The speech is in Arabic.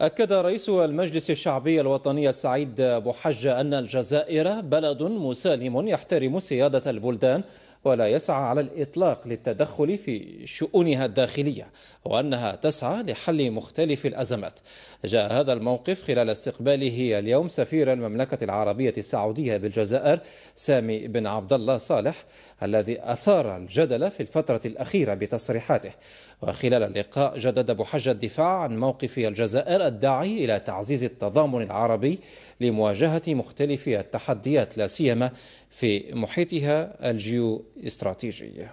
أكد رئيس المجلس الشعبي الوطني السعيد بوحجة أن الجزائر بلد مسالم يحترم سيادة البلدان ولا يسعى على الإطلاق للتدخل في شؤونها الداخلية وأنها تسعى لحل مختلف الأزمات جاء هذا الموقف خلال استقباله اليوم سفير المملكة العربية السعودية بالجزائر سامي بن عبد الله صالح الذي أثار الجدل في الفترة الأخيرة بتصريحاته وخلال اللقاء جدد أبو حجة الدفاع عن موقف الجزائر الداعي إلى تعزيز التضامن العربي لمواجهة مختلف التحديات لا سيما في محيطها الجيو استراتيجية